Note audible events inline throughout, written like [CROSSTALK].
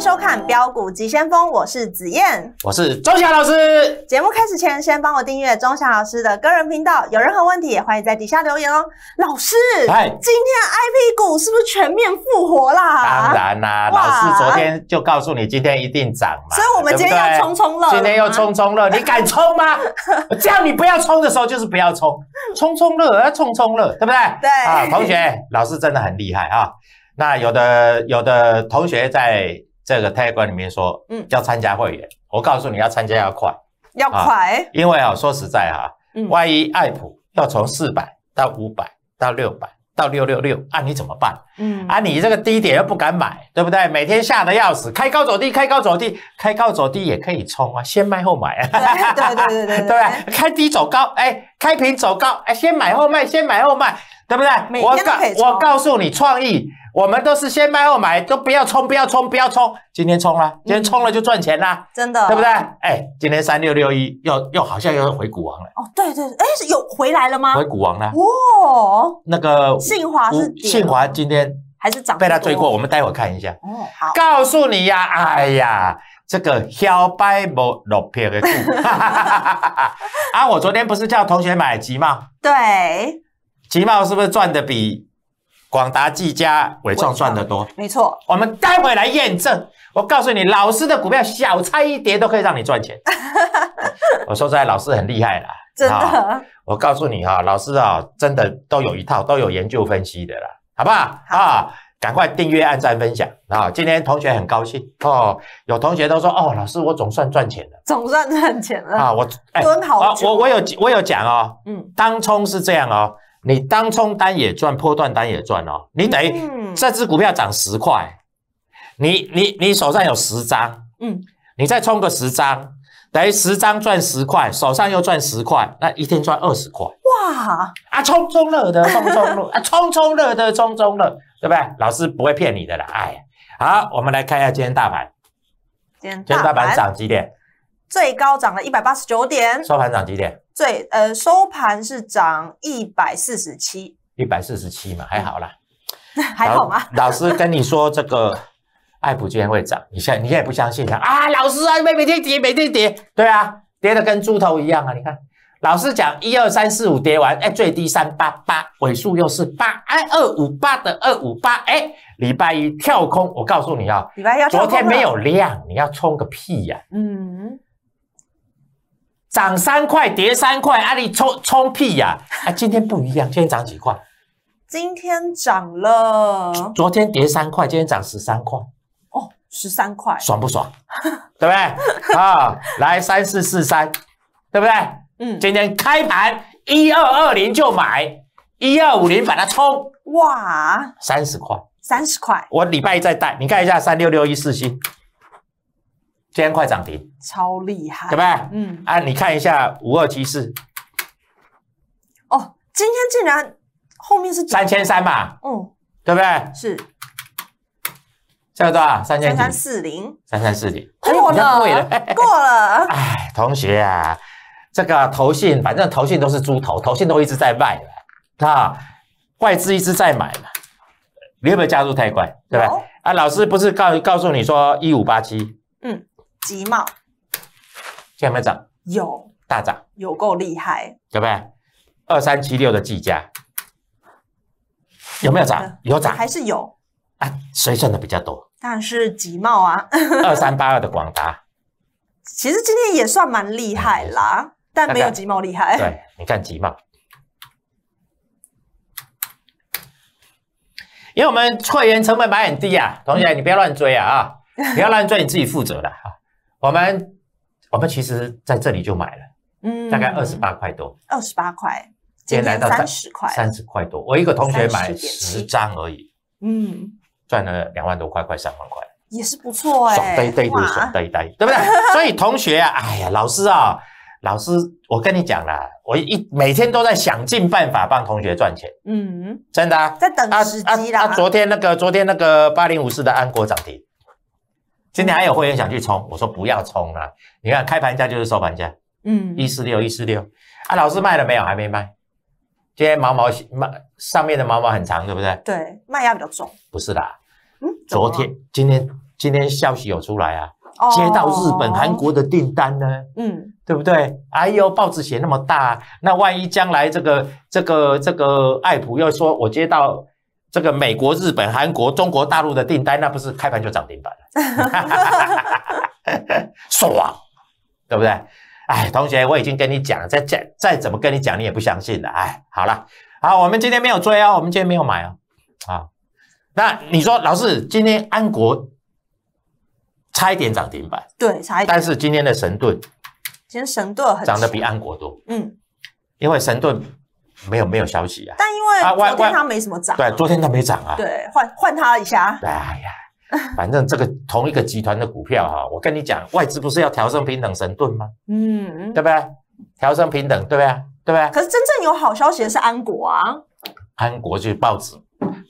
收看标股急先锋，我是子燕，我是钟霞老师。节目开始前，先帮我订阅钟霞老师的个人频道。有任何问题，也欢迎在底下留言哦。老师，哎，今天 IP 股是不是全面复活啦？当然啦，老师昨天就告诉你，今天一定涨嘛。所以我们今天要冲冲乐，今天要冲冲乐，你敢冲吗？叫 [LAUGHS] 你不要冲的时候，就是不要冲，冲冲乐，要冲冲乐，对不对？对啊，同学，老师真的很厉害啊。那有的有的同学在。这个泰馆里面说，嗯，要参加会员，我告诉你要参加要快，要快，因为啊，说实在哈，万一艾普要从四百到五百到六百到六六六，啊，你怎么办？嗯，啊，你这个低点又不敢买，对不对？每天吓得要死，开高走低，开高走低，开高走低也可以冲啊，先卖后买啊，对对对对对，对 [LAUGHS] 开低走高，哎，开平走高，哎，先买后卖，先买后卖，对不对？我告我告诉你，创意。我们都是先卖后买，都不要冲，不要冲，不要冲。今天冲了，今天冲了就赚钱啦，真的，对不对？哎，今天三六六一，又又好像又回股王了。哦，对对，哎，有回来了吗？回股王了。哦，那个信华是信华今天还是涨，被他追过。我们待会看一下。哦，好。告诉你呀，哎呀，这个小白帽六片的股 [LAUGHS] 啊，我昨天不是叫同学买集贸？对，集贸是不是赚的比？广达、技嘉、伟创赚得多，没错。我们待会来验证。我告诉你，老师的股票小菜一碟，都可以让你赚钱。[LAUGHS] 我说出在，老师很厉害啦，真的。我告诉你哈，老师啊，真的都有一套，都有研究分析的啦，好不好？好。赶快订阅、按赞、分享啊！今天同学很高兴哦，有同学都说哦，老师我总算赚钱了，总算赚钱了啊！我蹲好我我有我有讲哦，嗯，当初是这样哦。你当冲单也赚，破断单也赚哦。你等于这只股票涨十块，你你你手上有十张，嗯，你再冲个十张，等于十张赚十块，手上又赚十块，那一天赚二十块。哇啊，冲冲乐的，冲冲乐啊，冲冲乐的，冲冲乐，对不对？老师不会骗你的啦。哎，好，我们来看一下今天大盘。今天大盘涨几点？最高涨了一百八十九点。收盘涨几点？对，呃，收盘是涨一百四十七，一百四十七嘛，还好啦，还好吗？老师跟你说这个，爱普居然会涨，你在你也不相信他啊？老师啊，每天跌，每天跌，对啊，跌的跟猪头一样啊！你看，老师讲一二三四五跌完，哎，最低三八八，尾数又是八，哎，二五八的二五八，哎，礼拜一跳空，我告诉你啊，礼拜一昨天没有量，你要冲个屁呀？嗯。涨三块，跌三块，阿里冲冲屁呀！[LAUGHS] 啊，今天不一样，今天涨几块？今天涨了，昨天跌三块，今天涨十三块。哦，十三块，爽不爽？[LAUGHS] 对不对？啊，来三四四三，对不对？嗯，今天开盘一二二零就买，一二五零把它冲，哇，三十块，三十块，我礼拜一再带你看一下三六六一四七。今天快涨停，超厉害，对不对？嗯，啊，你看一下五二七四，哦，今天竟然后面是三千三嘛，嗯，对不对？是，现在多少？三千三四零，三三四零，过了，过了，过哎，同学啊，这个头信，反正头信都是猪头，头信都一直在卖了，啊，外资一直在买嘛。你有没有加入太快？对吧？啊，老师不是告告诉你说一五八七？集贸现在有没有涨？有大涨，有够厉害，对不对？二三七六的计价有没有涨？有涨，还是有啊？谁赚的比较多？当然是集贸啊！二三八二的广达，其实今天也算蛮厉害啦，但没有集贸厉害。对，你看集贸，因为我们会员成本买很低啊，同学你不要乱追啊啊！不要乱追，你自己负责的。我们我们其实在这里就买了，嗯，大概二十八块多，二十八块，今天来到三十块，三十块多。我一个同学买十张而已，嗯，赚了两万多块快三万块也是不错哎，爽呆呆的，爽呆呆，对不对？[LAUGHS] 所以同学啊，哎呀，老师啊，老师，我跟你讲啦，我一每天都在想尽办法帮同学赚钱，嗯，真的，啊，在等时机啦。昨天那个，昨天那个八零五四的安国涨停。今天还有会员想去冲，我说不要冲了。你看开盘价就是收盘价，嗯，一四六一四六啊。老师卖了没有？还没卖。今天毛毛卖上面的毛毛很长，对不对？对，卖压比较重。不是啦，嗯，昨天今天今天消息有出来啊，接到日本韩国的订单呢，嗯，对不对？哎呦，报纸写那么大，那万一将来这个这个这个爱普又说我接到。这个美国、日本、韩国、中国大陆的订单，那不是开盘就涨停板了，[LAUGHS] 爽，对不对？哎，同学，我已经跟你讲，再讲再怎么跟你讲，你也不相信的。哎，好了，好，我们今天没有追哦，我们今天没有买哦。啊，那你说，老师，今天安国差一点涨停板，对，差一点。但是今天的神盾，今天神盾涨得比安国多，嗯，因为神盾。没有没有消息啊！但因为昨天它没什么涨。对，昨天它没涨啊。对，换换它一下。对呀，反正这个同一个集团的股票哈，我跟你讲，外资不是要调升平等神盾吗？嗯，对不对？调升平等，对不对？对不对？可是真正有好消息的是安国啊。安国就是报纸，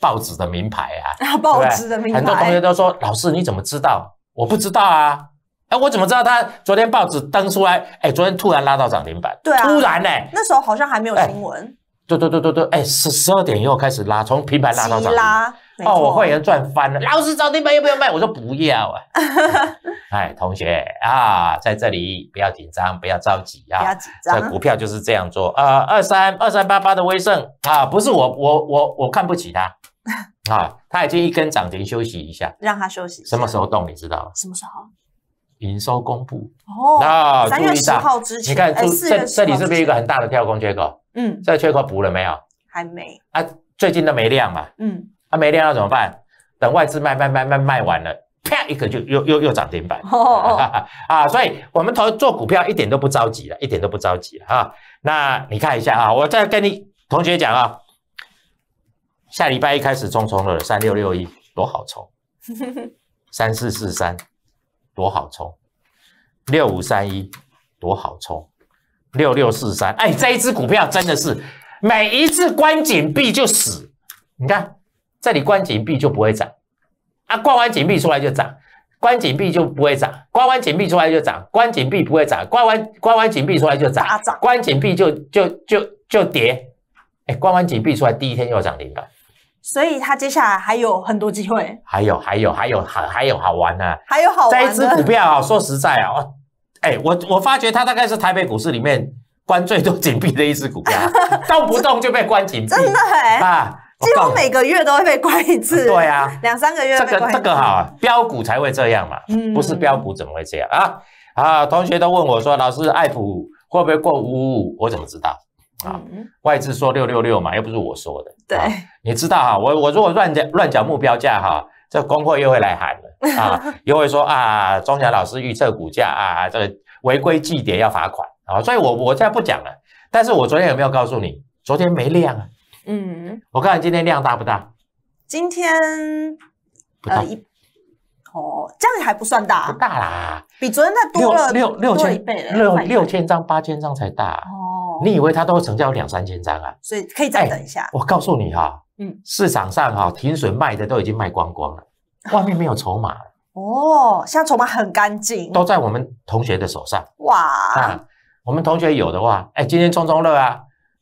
报纸的名牌啊。啊，报纸的名牌。很多同学都说，老师你怎么知道？我不知道啊。哎，我怎么知道他昨天报纸登出来？哎，昨天突然拉到涨停板，突然呢？那时候好像还没有新闻。对对对对对，哎，十十二点以后开始拉，从平板拉到涨停。拉，哦，我会员赚翻了。老师，涨停板要不要卖？我说不要啊。[LAUGHS] 哎，同学啊，在这里不要紧张，不要着急啊。不要紧张。股票就是这样做呃，二三二三八八的威盛啊，不是我我我我看不起他 [LAUGHS] 啊。他已经一根涨停休息一下，让他休息。什么时候动？你知道吗？什么时候？营收公布哦，那注意到，号之前，四月这里是不是一个很大的跳空缺口？嗯，这缺口补了没有？还没啊，最近都没量嘛。嗯，啊，没量要怎么办？等外资卖卖卖卖卖完了，啪一个就又又又涨停板。哦哦 [LAUGHS] 啊，所以我们投做股票一点都不着急了，一点都不着急了啊。那你看一下啊，我再跟你同学讲啊，下礼拜一开始冲冲了三六六一，多好冲，[LAUGHS] 三四四三。多好抽，六五三一多好抽，六六四三哎，这一只股票真的是每一次关紧闭就死，你看这里关紧闭就不会涨啊，关完紧闭出来就涨，关紧闭就不会涨，关完紧闭出来就涨，关紧闭不会涨，关完关完紧闭出来就涨，关紧闭就就就就跌，哎，关完紧闭出来第一天又涨停板，所以它接下来还有很多机会，还有还有还有还还有好玩呢，还有好玩。这一只股票啊，说实在啊，哎，我我发觉它大概是台北股市里面关最多紧闭的一只股票，[LAUGHS] 动不动就被关紧闭，真的哎，几乎每个月都会被关一次。对啊，两三个月。这个这个哈，标股才会这样嘛，不是标股怎么会这样啊？啊，同学都问我说，老师，爱普会不会过五五五？我怎么知道？啊，外资说六六六嘛，又不是我说的。对，你知道哈，我我如果乱讲乱讲目标价哈，这工会又会来喊了啊，[LAUGHS] 又会说啊，中祥老师预测股价啊，这个违规记点要罚款啊，所以我我现在不讲了。但是我昨天有没有告诉你？昨天没量啊。嗯。我看你，今天量大不大？今天不大。哦，这样还不算大。不大啦，比昨天的多了六六六千六六千张八千张才大哦。你以为他都会成交两三千张啊？所以可以再等一下。我告诉你哈，嗯，市场上哈停损卖的都已经卖光光了，外面没有筹码了。[LAUGHS] 哦，现在筹码很干净，都在我们同学的手上。哇，我们同学有的话，哎，今天冲冲乐啊，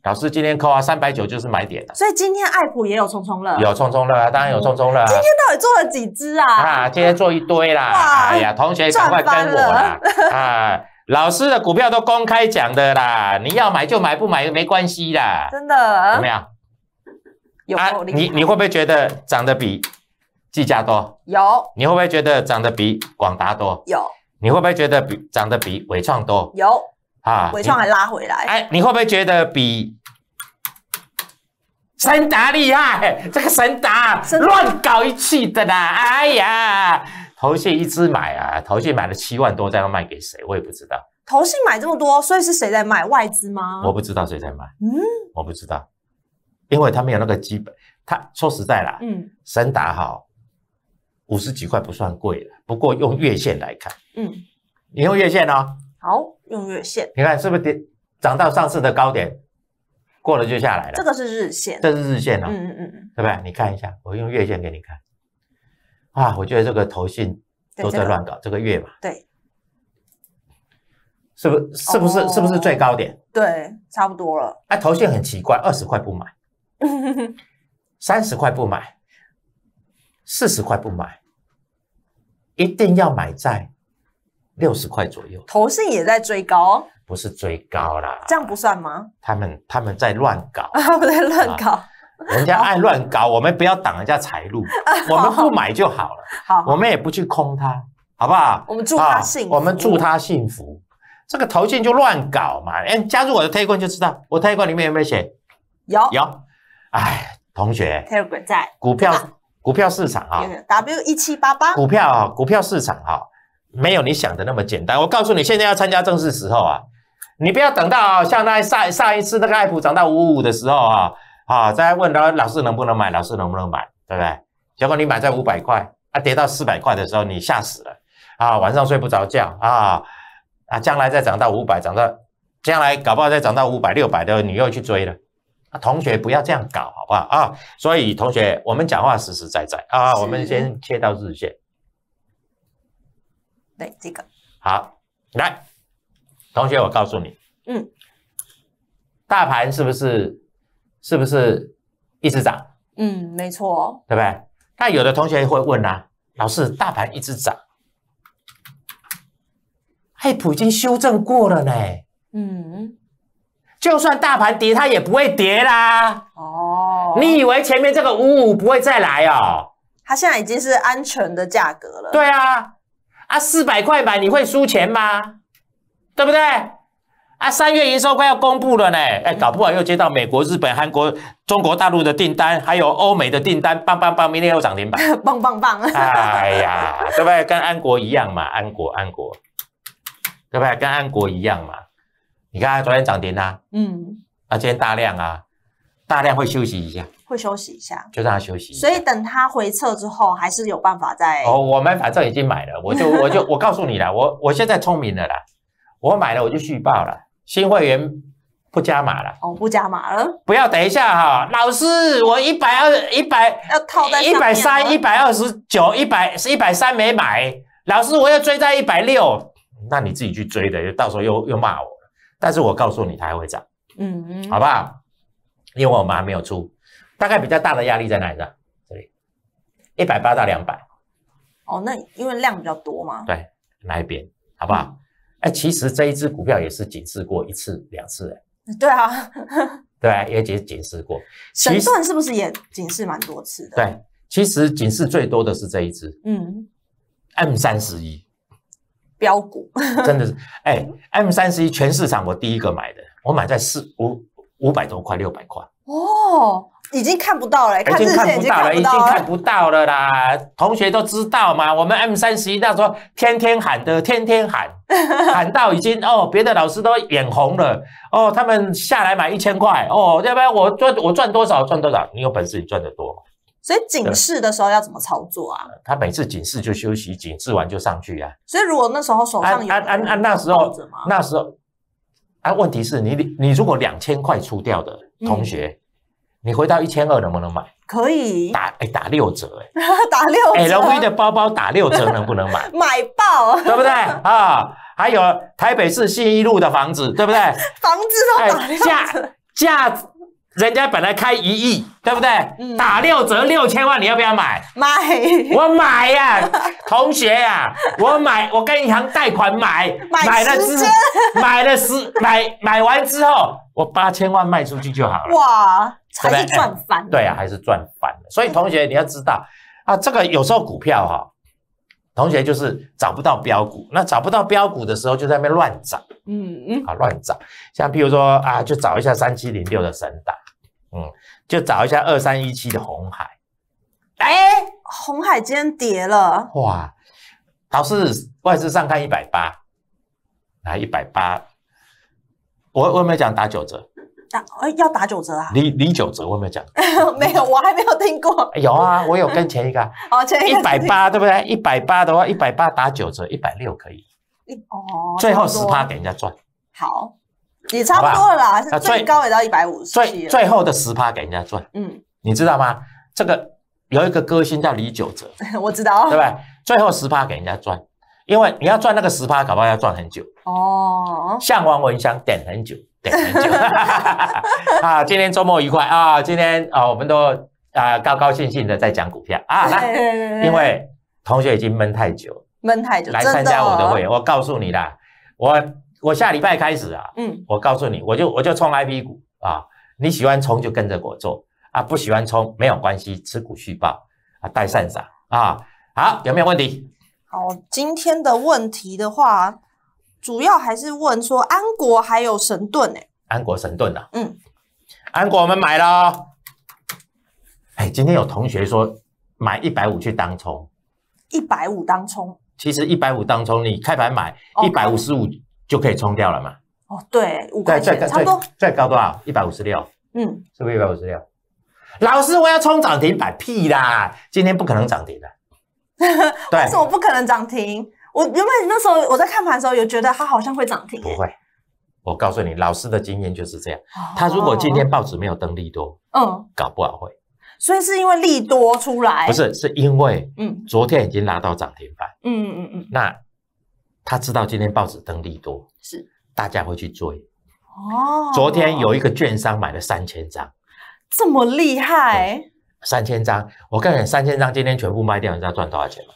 老师今天扣啊三百九就是买点的。所以今天爱普也有冲冲乐，有冲冲乐，当然有冲冲乐。今天到底做了几只啊？啊，今天做一堆啦。哎呀，同学赶快跟我啦！啊。老师的股票都公开讲的啦，你要买就买，不买没关系啦。真的？怎么样？有你你会不会觉得涨得比计价多？有。你会不会觉得涨得比广达多？有。你会不会觉得比涨得比伟创多？有。啊，伟创还拉回来。哎，你会不会觉得比神达厉害？这个神达乱搞一气的啦！哎呀。头屑一只买啊，头屑买了七万多，再要卖给谁？我也不知道。头屑买这么多，所以是谁在买？外资吗？我不知道谁在买。嗯，我不知道，因为他没有那个基本。他说实在啦，嗯，神打好五十几块不算贵了。不过用月线来看，嗯，你用月线哦。好，用月线。你看是不是跌涨到上次的高点，过了就下来了？这个是日线，这是日线哦。嗯嗯嗯，对不对？你看一下，我用月线给你看。啊，我觉得这个投信都在乱搞这个月嘛，对，是不是是不是是不是最高点？对，差不多了。哎，投信很奇怪，二十块不买，[LAUGHS] 三十块不买，四十块不买，一定要买在六十块左右。投信也在追高，不是追高啦，这样不算吗？他们他们在乱搞 [LAUGHS] 啊，在乱搞。[LAUGHS] 人家爱乱搞，我们不要挡人家财路，[LAUGHS] 我们不买就好了。好，我们也不去空他，好不好？我们祝他幸，我们祝他幸福。这个投信就乱搞嘛，哎，加入我的推广就知道，我推广里面有没有写？有有。哎，同学，股票股票市场啊 w 一七八八股票啊，股票市场啊，没有你想的那么简单。我告诉你，现在要参加正式时候啊，你不要等到像那上上一次那个爱普涨到五五五的时候啊。啊！在问他老师能不能买，老师能不能买，对不对？结果你买在五百块啊，跌到四百块的时候，你吓死了啊！晚上睡不着觉啊啊！将来再涨到五百，涨到将来搞不好再涨到五百六百的，你又去追了啊！同学不要这样搞，好不好啊？所以同学，我们讲话实实在在啊！我们先切到日线，对这个好来，同学，我告诉你，嗯，大盘是不是？是不是一直涨？嗯，没错，对不对？那有的同学会问啊，老师，大盘一直涨，爱普已经修正过了呢。嗯，就算大盘跌，它也不会跌啦。哦，你以为前面这个五五不会再来哦？它现在已经是安全的价格了。对啊，啊，四百块买你会输钱吗？对不对？啊，三月营收快要公布了呢！哎，搞不好又接到美国、日本、韩国、中国大陆的订单，还有欧美的订单，棒棒棒！明天又涨停板，[LAUGHS] 棒棒棒！哎呀，对不对？跟安国一样嘛，安国，安国，对不对？跟安国一样嘛？你看昨天涨停啊，嗯，啊，今天大量啊，大量会休息一下，会休息一下，就让它休息。所以等它回撤之后，还是有办法在。哦，我们反正已经买了，我就我就我告诉你了，我我现在聪明了啦，我买了我就续报了。新会员不加码了哦，不加码了。不要等一下哈，老师，我一百二、一百要套在一百三、一百二十九、一百是一百三没买，老师我要追在一百六，那你自己去追的，到时候又又骂我。但是我告诉你，它还会涨，嗯，好不好？因为我们还没有出，大概比较大的压力在哪里呢？这里一百八到两百。哦，那因为量比较多嘛。对，那一边好不好？哎，其实这一只股票也是警示过一次两次哎。对啊，[LAUGHS] 对啊，也也警示过。深圳是不是也警示蛮多次的？对，其实警示最多的是这一只，嗯，M 三十一 [LAUGHS] 标股，真的是哎，M 三十一全市场我第一个买的，我买在四五五百多块，六百块哦。已经看不到了，已经看不到了，已经看不到了啦！同学都知道嘛，我们 M 三十一那时候天天喊的，天天喊，[LAUGHS] 喊到已经哦，别的老师都眼红了哦，他们下来买一千块哦，要不然我赚我赚多少赚多少，你有本事你赚得多。所以警示的时候要怎么操作啊？他每次警示就休息，警示完就上去啊。所以如果那时候手上有，啊啊啊那时候那时候，啊问题是你你如果两千块出掉的同学。你回到一千二能不能买？可以打哎，打六折哎，[LAUGHS] 打六哎，LV 的包包打六折能不能买？[LAUGHS] 买爆，对不对？啊，还有台北市信义路的房子，对不对？[LAUGHS] 房子哎，价价，人家本来开一亿，对不对？打六折六千万，你要不要买？买，我买呀，同学呀，我买，我跟银行贷款买，买了之买了十买买完之后，我八千万卖出去就好了哇。还是赚翻的，对啊，还是赚翻所以同学你要知道啊，这个有时候股票哈，同学就是找不到标股，那找不到标股的时候就在那边乱找。嗯嗯，啊乱找，像譬如说啊，就找一下三七零六的神达，嗯，就找一下二三一七的红海。哎，红海今天跌了，哇，导致外资上看一百八，来一百八，我我有没有讲打九折？哎，要打九折啊？李李九折有没有讲？[LAUGHS] 没有，我还没有听过。有啊，我有跟前一个。[LAUGHS] 哦，前一一百八，对不对？一百八的话，一百八打九折，一百六可以。哦，最后十趴给人家赚。好，也差不多了啦。最高也到一百五十。最最后的十趴给人家赚。嗯，你知道吗？这个有一个歌星叫李九折，[LAUGHS] 我知道，对不对？最后十趴给人家赚，因为你要赚那个十趴，搞不好要赚很久。哦。像王文香等很久。很久 [LAUGHS] 啊！今天周末愉快啊！今天啊，我们都啊高高兴兴的在讲股票啊，来，因为同学已经闷太久，闷太久，来参加我的会。我告诉你啦，我我下礼拜开始啊，嗯，我告诉你，我就我就冲 I P 股啊，你喜欢冲就跟着我做啊，不喜欢冲没有关系，持股续报啊，带散散啊，好，有没有问题？好，今天的问题的话。主要还是问说安国还有神盾呢？安国神盾啊，嗯，安国我们买了。哎，今天有同学说买一百五去当冲，一百五当冲，其实一百五当冲，你开盘买一百五十五就可以冲掉了嘛。哦，对，五块钱差不多，再高多少？一百五十六，嗯，是不是一百五十六？老师，我要冲涨停板，屁啦，今天不可能涨停的。[LAUGHS] 为什么不可能涨停？我因为那时候我在看盘的时候，有觉得它好像会涨停。不会，我告诉你，老师的经验就是这样。他如果今天报纸没有登利多，嗯，搞不好会。所以是因为利多出来？不是，是因为嗯，昨天已经拉到涨停板。嗯嗯嗯嗯。那他知道今天报纸登利多，是大家会去追。哦。昨天有一个券商买了三千张，这么厉害？三千张，我告诉你，三千张今天全部卖掉，你知道赚多少钱吗？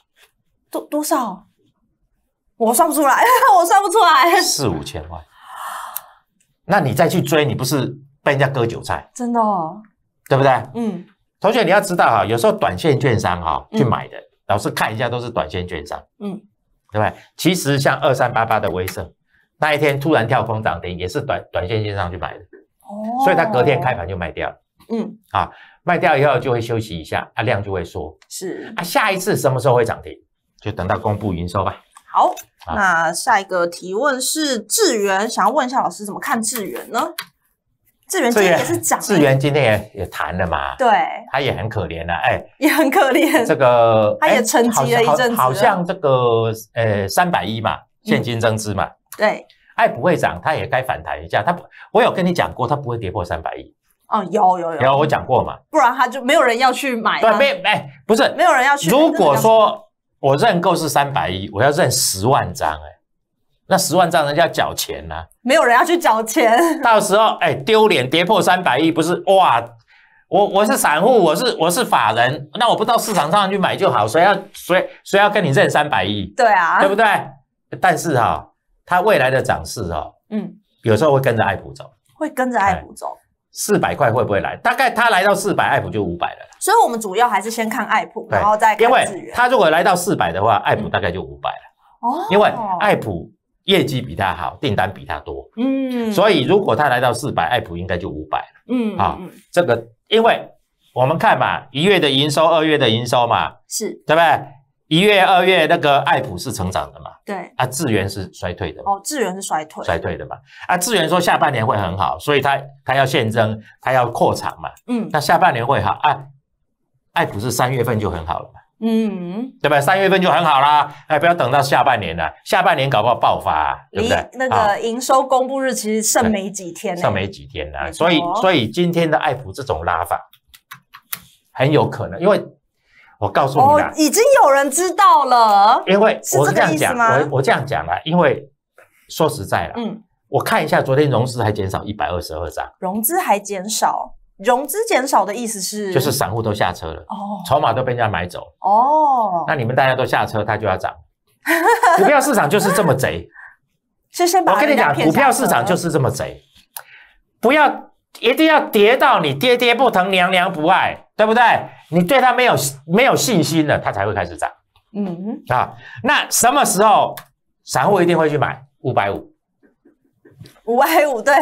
多多少？我算不出来，[LAUGHS] 我算不出来，四五千万，那你再去追，你不是被人家割韭菜？真的，哦，对不对？嗯，同学你要知道哈，有时候短线券商哈去买的，老是看一下都是短线券商，嗯，对不对？其实像二三八八的威盛，那一天突然跳空涨停，也是短短线券商去买的，哦，所以他隔天开盘就卖掉嗯，啊，卖掉以后就会休息一下，啊量就会缩，是啊，下一次什么时候会涨停？就等到公布营收吧。好，那下一个提问是智远，想要问一下老师怎么看智远呢？智远今天也是讲，智远今天也也谈了嘛，对，他也很可怜的，哎，也很可怜。这个 [LAUGHS] 他也沉寂了一阵子，好像这个呃三百亿嘛，现金增资嘛，对，它不会涨，它也该反弹一下。它我有跟你讲过，它不会跌破三百亿。哦，有有有，有我讲过嘛，不然他就没有人要去买。对，没哎，不是，没有人要去。如果说我认购是三百亿，我要认十万张哎，那十万张人家缴钱呐，没有人要去缴钱，到时候哎丢脸跌破三百亿不是哇？我我是散户，我是我是法人，那我不到市场上去买就好，谁要谁谁要跟你认三百亿？对啊，对不对？但是哈，它未来的涨势哈，嗯，有时候会跟着爱普走，会跟着爱普走。四百块会不会来？大概他来到四百，艾普就五百了。所以我们主要还是先看艾普，然后再看。因为他如果来到四百的话，艾普大概就五百了。哦，因为艾普业绩比他好，订单比他多。嗯，所以如果他来到四百，艾普应该就五百了。嗯，啊，这个，因为我们看嘛，一月的营收，二月的营收嘛，是对不对？一月、二月，那个爱普是成长的嘛？对啊，智源是衰退的。哦，智源是衰退，衰退的嘛？啊，智源说下半年会很好，所以他他要现增，他要扩产嘛。嗯，那下半年会好。啊？爱普是三月份就很好了嘛？嗯，对吧？三月份就很好啦。哎，不要等到下半年了，下半年搞不好爆发，对不对？那个营收公布日期剩没几天呢？剩没几天了，所以所以今天的爱普这种拉法，很有可能，因为。我告诉你了，已经有人知道了。因为是这样讲我我这样讲啦，因为说实在啦，嗯，我看一下，昨天融资还减少一百二十二张，融资还减少，融资减少的意思是，就是散户都下车了，哦，筹码都被人家买走，哦，那你们大家都下车，它就要涨，[LAUGHS] 股票市场就是这么贼。[LAUGHS] 我跟你讲，股票市场就是这么贼，不要一定要跌到你跌跌不疼，娘娘不爱，对不对？你对它没有没有信心了，它才会开始涨。嗯啊，那什么时候散户一定会去买五百五？五百五对。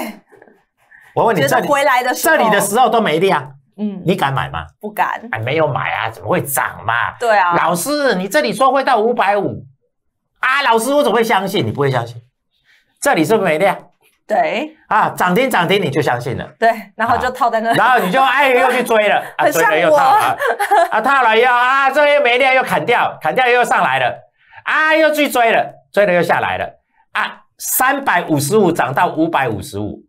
我问你，这回来的这里的时候都没量，啊。嗯，你敢买吗？不敢。还没有买啊，怎么会涨嘛？对啊。老师，你这里说会到五百五啊？老师，我怎么会相信？你不会相信？这里是不是没量，对啊，涨停涨停你就相信了。对，然后就套在那。然后你就哎又去追了，[LAUGHS] 啊追了又套了，啊套了又啊个又没力又砍掉，砍掉又上来了，啊又去追了，追了又下来了，啊三百五十五涨到五百五十五，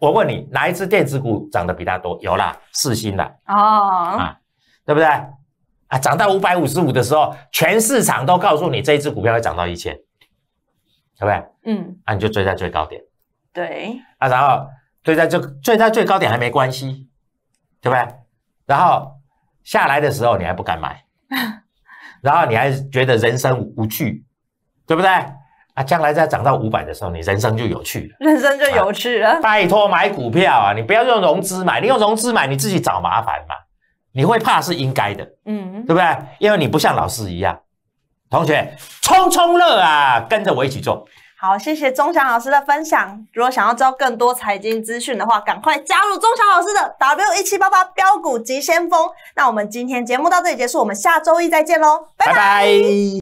我问你哪一只电子股涨得比它多？有啦，四星啦，哦，啊对不对？啊涨到五百五十五的时候，全市场都告诉你这一只股票会涨到一千，对不对？嗯，那你就追在最高点。对，啊，然后对，在这最在最高点还没关系，对不对？然后下来的时候你还不敢买，[LAUGHS] 然后你还觉得人生无趣，对不对？啊，将来再涨到五百的时候，你人生就有趣了，人生就有趣了。拜托买股票啊，你不要用融资买，你用融资买你自己找麻烦嘛。你会怕是应该的，嗯，对不对？因为你不像老师一样，同学冲冲乐啊，跟着我一起做。好，谢谢钟祥老师的分享。如果想要知道更多财经资讯的话，赶快加入钟祥老师的 W 一七八八标股急先锋。那我们今天节目到这里结束，我们下周一再见喽，拜拜。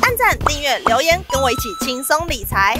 按赞、订阅、留言，跟我一起轻松理财。